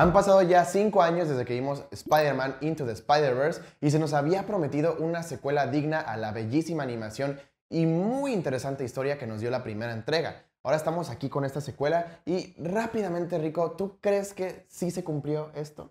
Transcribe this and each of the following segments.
Han pasado ya 5 años desde que vimos Spider-Man Into the Spider-Verse y se nos había prometido una secuela digna a la bellísima animación y muy interesante historia que nos dio la primera entrega. Ahora estamos aquí con esta secuela y rápidamente, Rico, ¿tú crees que sí se cumplió esto?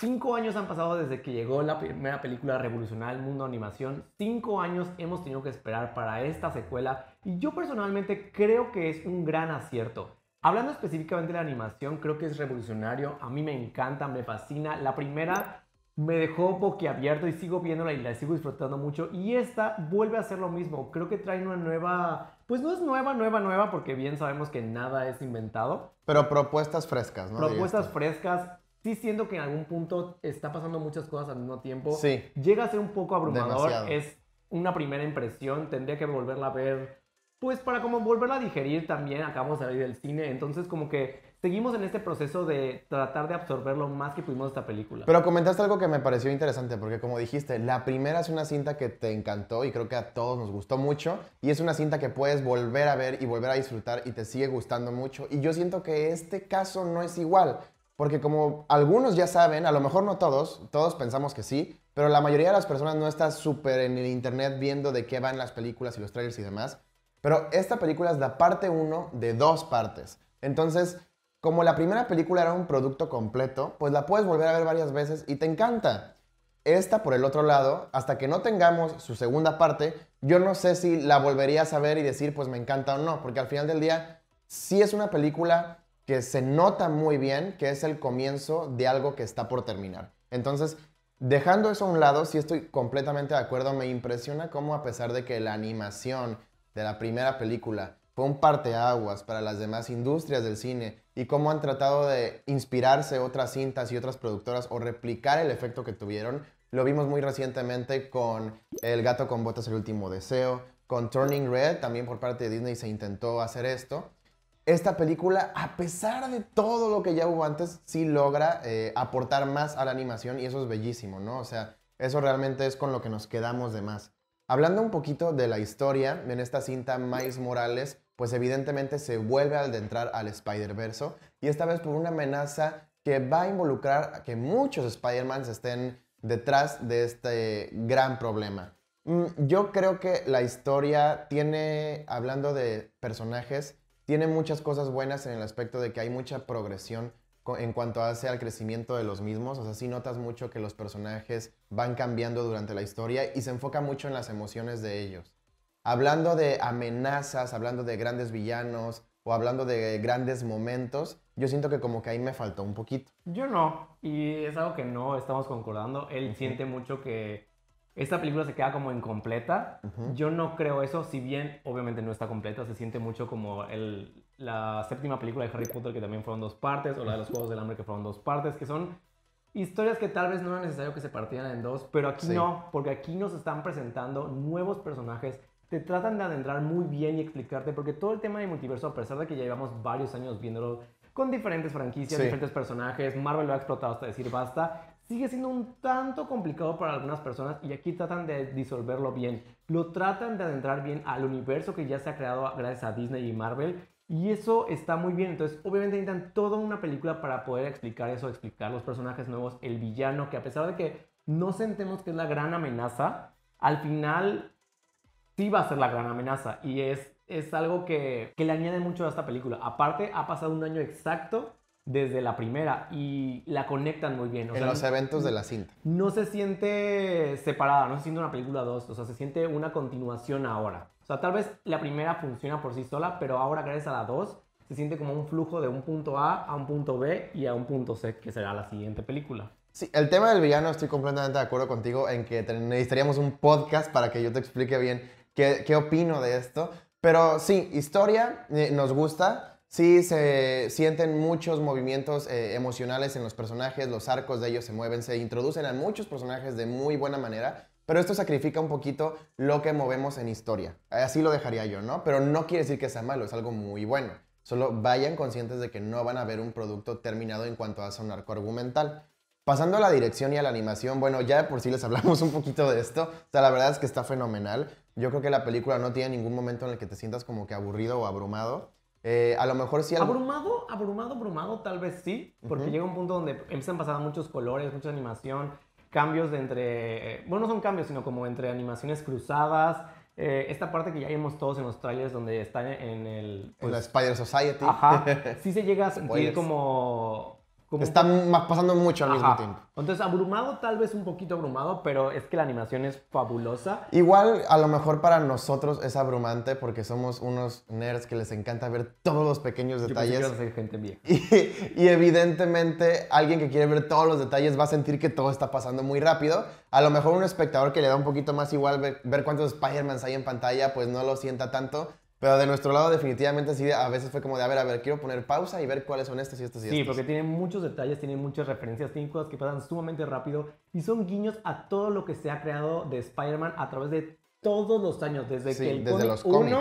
Cinco años han pasado desde que llegó la primera película revolucionaria del mundo de animación. Cinco años hemos tenido que esperar para esta secuela y yo personalmente creo que es un gran acierto. Hablando específicamente de la animación, creo que es revolucionario. A mí me encanta, me fascina. La primera me dejó boquiabierto y sigo viéndola y la sigo disfrutando mucho. Y esta vuelve a ser lo mismo. Creo que trae una nueva. Pues no es nueva, nueva, nueva, porque bien sabemos que nada es inventado. Pero propuestas frescas, ¿no? Propuestas frescas, sí siento que en algún punto está pasando muchas cosas al mismo tiempo. Sí. Llega a ser un poco abrumador. Demasiado. Es una primera impresión. Tendría que volverla a ver. Pues para como volverla a digerir también, acabamos de salir del cine, entonces como que seguimos en este proceso de tratar de absorber lo más que pudimos esta película. Pero comentaste algo que me pareció interesante, porque como dijiste, la primera es una cinta que te encantó y creo que a todos nos gustó mucho, y es una cinta que puedes volver a ver y volver a disfrutar y te sigue gustando mucho, y yo siento que este caso no es igual. Porque como algunos ya saben, a lo mejor no todos, todos pensamos que sí, pero la mayoría de las personas no está súper en el internet viendo de qué van las películas y los trailers y demás. Pero esta película es la parte 1 de dos partes. Entonces, como la primera película era un producto completo, pues la puedes volver a ver varias veces y te encanta. Esta, por el otro lado, hasta que no tengamos su segunda parte, yo no sé si la volvería a saber y decir, pues me encanta o no, porque al final del día sí es una película que se nota muy bien que es el comienzo de algo que está por terminar. Entonces, dejando eso a un lado, si estoy completamente de acuerdo, me impresiona cómo a pesar de que la animación de la primera película fue un parteaguas para las demás industrias del cine y cómo han tratado de inspirarse otras cintas y otras productoras o replicar el efecto que tuvieron. Lo vimos muy recientemente con El gato con botas, el último deseo, con Turning Red, también por parte de Disney se intentó hacer esto esta película, a pesar de todo lo que ya hubo antes, sí logra eh, aportar más a la animación y eso es bellísimo, ¿no? O sea, eso realmente es con lo que nos quedamos de más. Hablando un poquito de la historia, en esta cinta Miles Morales, pues evidentemente se vuelve de entrar al Spider-Verse y esta vez por una amenaza que va a involucrar a que muchos spider man estén detrás de este gran problema. Mm, yo creo que la historia tiene, hablando de personajes, tiene muchas cosas buenas en el aspecto de que hay mucha progresión en cuanto hace al crecimiento de los mismos. O sea, sí notas mucho que los personajes van cambiando durante la historia y se enfoca mucho en las emociones de ellos. Hablando de amenazas, hablando de grandes villanos o hablando de grandes momentos, yo siento que como que ahí me faltó un poquito. Yo no, y es algo que no estamos concordando. Él siente mucho que esta película se queda como incompleta. Yo no creo eso, si bien obviamente no está completa, se siente mucho como la séptima película de Harry Potter que también fueron dos partes, o la de los Juegos del Hambre que fueron dos partes, que son historias que tal vez no era necesario que se partieran en dos, pero aquí no, porque aquí nos están presentando nuevos personajes, te tratan de adentrar muy bien y explicarte, porque todo el tema de multiverso, a pesar de que ya llevamos varios años viéndolo con diferentes franquicias, diferentes personajes, Marvel lo ha explotado hasta decir basta, sigue siendo un tanto complicado para algunas personas y aquí tratan de disolverlo bien. Lo tratan de adentrar bien al universo que ya se ha creado gracias a Disney y Marvel y eso está muy bien. Entonces, obviamente necesitan toda una película para poder explicar eso, explicar los personajes nuevos, el villano, que a pesar de que no sentemos que es la gran amenaza, al final sí va a ser la gran amenaza. Y es, es algo que, que le añade mucho a esta película. Aparte, ha pasado un año exacto desde la primera y la conectan muy bien. en los eventos de la cinta. No se siente separada, no se siente una película 2, o sea, se siente una continuación ahora. O sea, tal vez la primera funciona por sí sola, pero ahora gracias a la 2 se siente como un flujo de un punto A a un punto B y a un punto C, que será la siguiente película. Sí, el tema del villano estoy completamente de acuerdo contigo en que necesitaríamos un podcast para que yo te explique bien qué, qué opino de esto. Pero sí, historia eh, nos gusta, Sí, se sienten muchos movimientos eh, emocionales en los personajes, los arcos de ellos se mueven, se introducen a muchos personajes de muy buena manera, pero esto sacrifica un poquito lo que movemos en historia. Así lo dejaría yo, ¿no? Pero no quiere decir que sea malo, es algo muy bueno. Solo vayan conscientes de que no van a ver un producto terminado en cuanto a un arco argumental. Pasando a la dirección y a la animación, bueno, ya por si sí les hablamos un poquito de esto, o sea, la verdad es que está fenomenal. Yo creo que la película no tiene ningún momento en el que te sientas como que aburrido o abrumado. Eh, a lo mejor sí. Abrumado, abrumado, abrumado, tal vez sí, porque llega un punto donde empiezan a pasar muchos colores, mucha animación, cambios de entre. Eh, bueno, no son cambios, sino como entre animaciones cruzadas. Eh, esta parte que ya vimos todos en los trailers donde están en el. en la pues, Spider Society. Ajá. Sí se llega a sentir como Está pasando mucho al mismo tiempo. Entonces, abrumado, tal vez un poquito abrumado, pero es que la animación es fabulosa. Igual, a lo mejor para nosotros es abrumante porque somos unos nerds que les encanta ver todos los pequeños detalles. Yo soy gente vieja. Y, evidentemente, alguien que quiere ver todos los detalles va a sentir que todo está pasando muy rápido. A lo mejor un espectador que le da un poquito más igual ver, cuántos spider hay en pantalla, pues no lo sienta tanto. Pero de nuestro lado, definitivamente, sí, a veces fue como de, a ver, a ver, quiero poner pausa y ver cuáles son estas y estas y sí, Sí, porque tienen muchos detalles, tienen muchas referencias, tienen cosas que pasan sumamente rápido y son guiños a todo lo que se ha creado de Spider-Man a través de todos los años, desde que el desde los uno,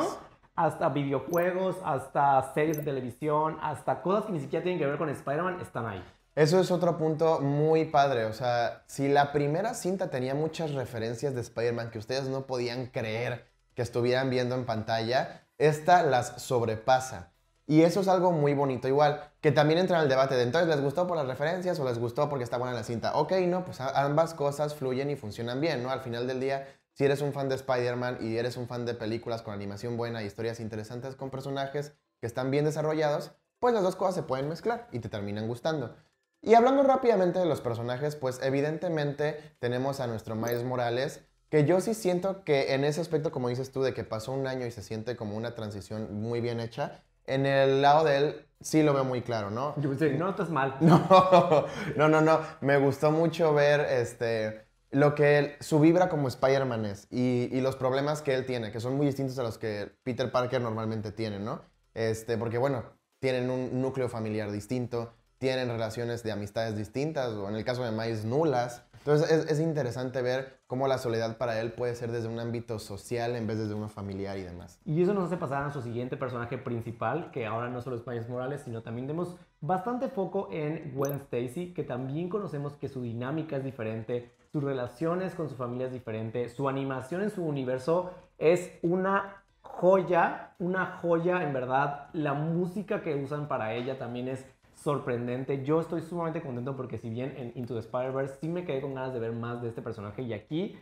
hasta videojuegos, hasta series de televisión, hasta cosas que ni siquiera tienen que ver con Spider-Man, están ahí. Eso es otro punto muy padre. O sea, si la primera cinta tenía muchas referencias de Spider-Man que ustedes no podían creer que estuvieran viendo en pantalla, esta las sobrepasa. Y eso es algo muy bonito igual, que también entra en el debate de entonces, ¿les gustó por las referencias o les gustó porque está buena la cinta? Ok, no, pues ambas cosas fluyen y funcionan bien, ¿no? Al final del día, si eres un fan de Spider-Man y eres un fan de películas con animación buena y historias interesantes con personajes que están bien desarrollados, pues las dos cosas se pueden mezclar y te terminan gustando. Y hablando rápidamente de los personajes, pues evidentemente tenemos a nuestro Miles Morales, que yo sí siento que en ese aspecto, como dices tú, de que pasó un año y se siente como una transición muy bien hecha, en el lado de él sí lo veo muy claro, ¿no? Yo no estás mal. No, no, no, Me gustó mucho ver este, lo que él, su vibra como Spider-Man es y, los problemas que él tiene, que son muy distintos a los que Peter Parker normalmente tiene, ¿no? Este, porque bueno, tienen un núcleo familiar distinto, tienen relaciones de amistades distintas, o en el caso de Miles, nulas. Entonces es, interesante ver cómo la soledad para él puede ser desde un ámbito social en vez de desde uno familiar y demás. Y eso nos hace pasar a su siguiente personaje principal, que ahora no solo es Miles Morales, sino también vemos bastante foco en Gwen Stacy, que también conocemos que su dinámica es diferente, sus relaciones con su familia es diferente, su animación en su universo es una joya, una joya en verdad. La música que usan para ella también es sorprendente. Yo estoy sumamente contento porque si bien en Into the Spider-Verse sí me quedé con ganas de ver más de este personaje y aquí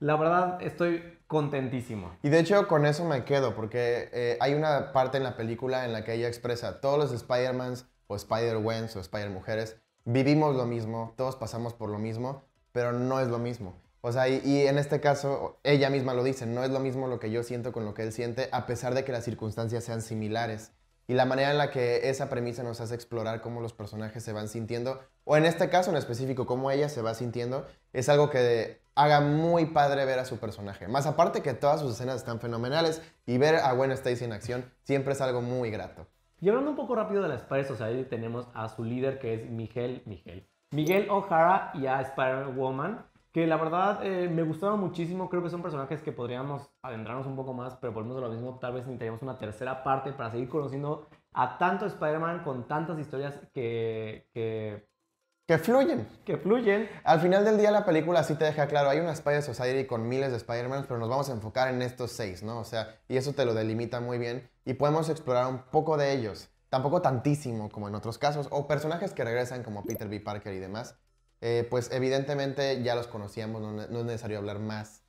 la verdad, estoy contentísimo. Y de hecho, con eso me quedo, porque eh, hay una parte en la película en la que ella expresa, todos los Spider-Mans o Spider-Wens o Spider-Mujeres, vivimos lo mismo, todos pasamos por lo mismo, pero no es lo mismo. O sea, y, en este caso, ella misma lo dice, no es lo mismo lo que yo siento con lo que él siente, a pesar de que las circunstancias sean similares y la manera en la que esa premisa nos hace explorar cómo los personajes se van sintiendo, o en este caso en específico, cómo ella se va sintiendo, es algo que haga muy padre ver a su personaje. Más aparte que todas sus escenas están fenomenales y ver a Gwen Stacy en acción siempre es algo muy grato. Y hablando un poco rápido de las Spider o tenemos a su líder que es Miguel, Miguel, Miguel O'Hara y a Spider-Woman que la verdad eh, me gustaba muchísimo. Creo que son personajes que podríamos adentrarnos un poco más, pero por lo mismo tal vez necesitaríamos una tercera parte para seguir conociendo a tanto Spider-Man con tantas historias que, que... que fluyen. Que fluyen. Al final del día la película sí te deja claro, hay una Spider Society con miles de Spider-Man, pero nos vamos a enfocar en estos seis, ¿no? O sea, y eso te lo delimita muy bien y podemos explorar un poco de ellos. Tampoco tantísimo como en otros casos, o personajes que regresan como Peter B. Parker y demás, eh, pues evidentemente ya los conocíamos, no, es necesario hablar más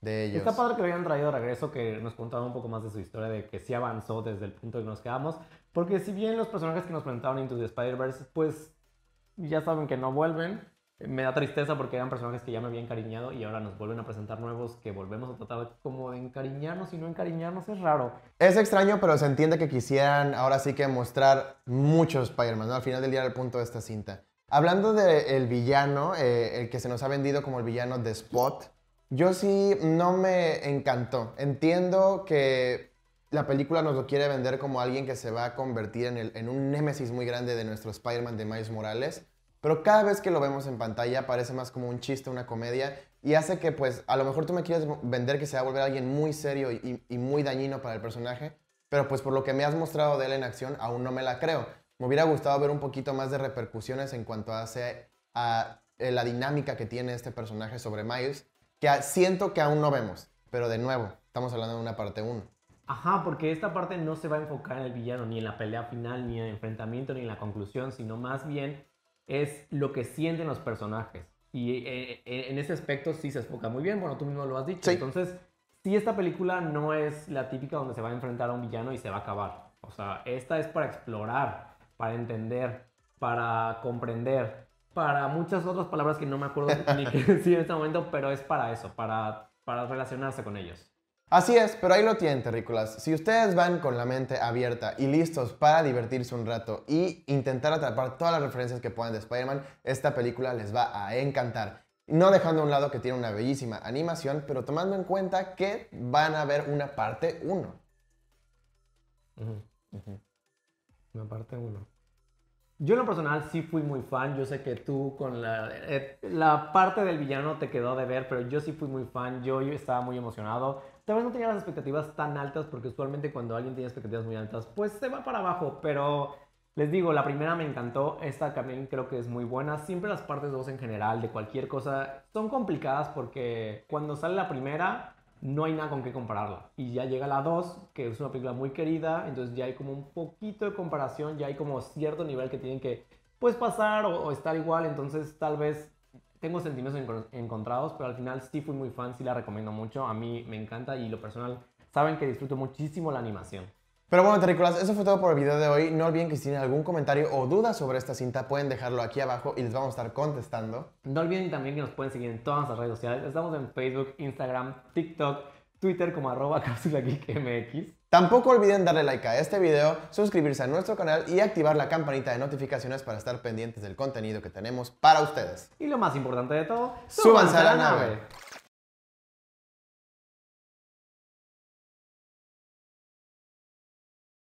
de ellos. Está padre que lo hayan traído de regreso, que nos contaron un poco más de su historia, de que sí avanzó desde el punto en que nos quedamos, porque si bien los personajes que nos presentaron en Into the Spider-Verse, pues ya saben que no vuelven, me da tristeza porque eran personajes que ya me había encariñado y ahora nos vuelven a presentar nuevos que volvemos a tratar como de encariñarnos y no encariñarnos es raro. Es extraño, pero se entiende que quisieran ahora sí que mostrar muchos Spider-Man, Al final del día era el punto de esta cinta. Hablando del villano, eh, el que se nos ha vendido como el villano de Spot, yo sí no me encantó. Entiendo que la película nos lo quiere vender como alguien que se va a convertir en, un némesis muy grande de nuestro Spider-Man de Miles Morales, pero cada vez que lo vemos en pantalla parece más como un chiste, una comedia, y hace que pues a lo mejor tú me quieres vender que se va a volver alguien muy serio y muy dañino para el personaje, pero pues por lo que me has mostrado de él en acción aún no me la creo. Me hubiera gustado ver un poquito más de repercusiones en cuanto a, a eh, la dinámica que tiene este personaje sobre Miles, que siento que aún no vemos, pero de nuevo, estamos hablando de una parte 1. Ajá, porque esta parte no se va a enfocar en el villano, ni en la pelea final, ni en el enfrentamiento, ni en la conclusión, sino más bien es lo que sienten los personajes. Y eh, eh, en ese aspecto sí se enfoca muy bien, bueno, tú mismo lo has dicho. Entonces, sí, esta película no es la típica donde se va a enfrentar a un villano y se va a acabar. O sea, esta es para explorar para entender, para comprender, para muchas otras palabras que no me acuerdo ni qué decir en este momento, pero es para eso, para, para relacionarse con ellos. Así es, pero ahí lo tienen, terrícolas. Si ustedes van con la mente abierta y listos para divertirse un rato y intentar atrapar todas las referencias que puedan de Spider-Man, esta película les va a encantar. No dejando a un lado que tiene una bellísima animación, pero tomando en cuenta que van a ver una parte 1. La parte 1. Yo en lo personal sí fui muy fan, yo sé que tú con la, eh, la parte del villano te quedó de ver, pero yo sí fui muy fan, yo, yo estaba muy emocionado. Tal vez no tenía las expectativas tan altas, porque usualmente cuando alguien tiene expectativas muy altas, pues se va para abajo, pero les digo, la primera me encantó, esta también creo que es muy buena. Siempre las partes 2 en general, de cualquier cosa, son complicadas porque cuando sale la primera, no hay nada con qué compararla. Y ya llega la 2, que es una película muy querida, entonces ya hay como un poquito de comparación, ya hay como cierto nivel que tienen que pues pasar o, o estar igual, entonces tal vez tengo sentimientos encontrados, pero al final sí fui muy fan, sí la recomiendo mucho, a mí me encanta y lo personal saben que disfruto muchísimo la animación. Pero bueno, terrícolas, eso fue todo por el video de hoy. No olviden que si tienen algún comentario o duda sobre esta cinta, pueden dejarlo aquí abajo y les vamos a estar contestando. No olviden también que nos pueden seguir en todas las redes sociales. Estamos en Facebook, Instagram, TikTok, Twitter como arroba MX. Tampoco olviden darle like a este video, suscribirse a nuestro canal y activar la campanita de notificaciones para estar pendientes del contenido que tenemos para ustedes. Y lo más importante de todo, súbanse a la nave.